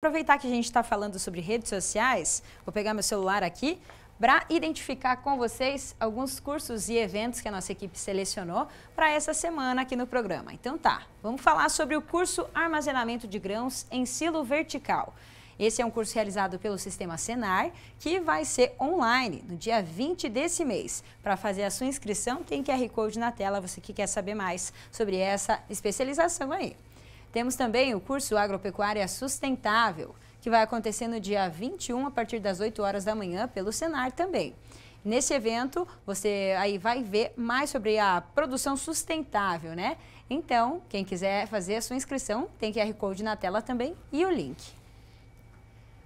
Aproveitar que a gente está falando sobre redes sociais, vou pegar meu celular aqui para identificar com vocês alguns cursos e eventos que a nossa equipe selecionou para essa semana aqui no programa. Então tá, vamos falar sobre o curso Armazenamento de Grãos em Silo Vertical. Esse é um curso realizado pelo Sistema Senar, que vai ser online no dia 20 desse mês. Para fazer a sua inscrição, tem QR Code na tela, você que quer saber mais sobre essa especialização aí. Temos também o curso Agropecuária Sustentável, que vai acontecer no dia 21 a partir das 8 horas da manhã pelo Senar também. Nesse evento, você aí vai ver mais sobre a produção sustentável, né? Então, quem quiser fazer a sua inscrição, tem QR Code na tela também e o link.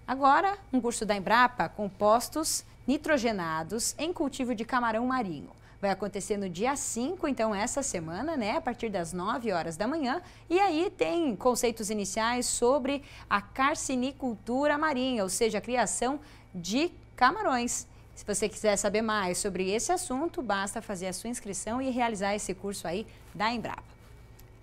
Agora, um curso da Embrapa, compostos nitrogenados em cultivo de camarão marinho. Vai acontecer no dia 5, então essa semana, né, a partir das 9 horas da manhã. E aí tem conceitos iniciais sobre a carcinicultura marinha, ou seja, a criação de camarões. Se você quiser saber mais sobre esse assunto, basta fazer a sua inscrição e realizar esse curso aí da Embrapa.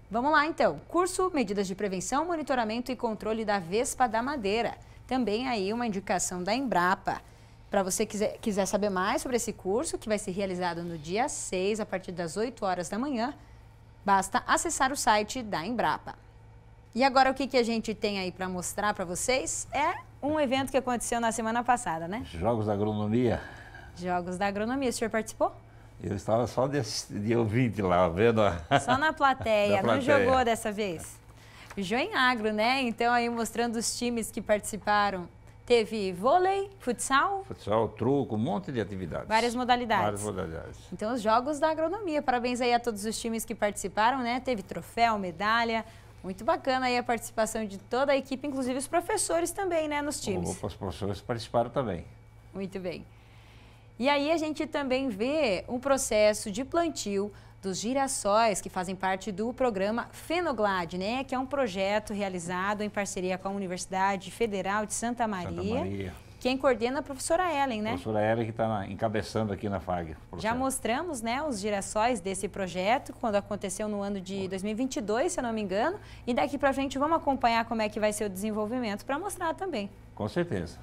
Vamos lá então. Curso Medidas de Prevenção, Monitoramento e Controle da Vespa da Madeira. Também aí uma indicação da Embrapa. Para você quiser, quiser saber mais sobre esse curso, que vai ser realizado no dia 6, a partir das 8 horas da manhã, basta acessar o site da Embrapa. E agora o que, que a gente tem aí para mostrar para vocês é um evento que aconteceu na semana passada, né? Jogos da Agronomia. Jogos da Agronomia. O senhor participou? Eu estava só desse, de ouvinte lá, vendo a... Só na plateia, não jogou dessa vez? Joinagro, né? Então aí mostrando os times que participaram Teve vôlei, futsal? Futsal, truco, um monte de atividades. Várias modalidades. Várias modalidades. Então, os Jogos da Agronomia. Parabéns aí a todos os times que participaram, né? Teve troféu, medalha. Muito bacana aí a participação de toda a equipe, inclusive os professores também, né, nos times. Opa, os professores participaram também. Muito bem. E aí a gente também vê um processo de plantio dos girassóis, que fazem parte do programa Fenoglade, né? Que é um projeto realizado em parceria com a Universidade Federal de Santa Maria. Santa Maria. Quem coordena é a professora Ellen, né? A professora Ellen que está encabeçando aqui na FAG. Já mostramos né, os girassóis desse projeto, quando aconteceu no ano de 2022, se eu não me engano. E daqui para frente vamos acompanhar como é que vai ser o desenvolvimento para mostrar também. Com certeza.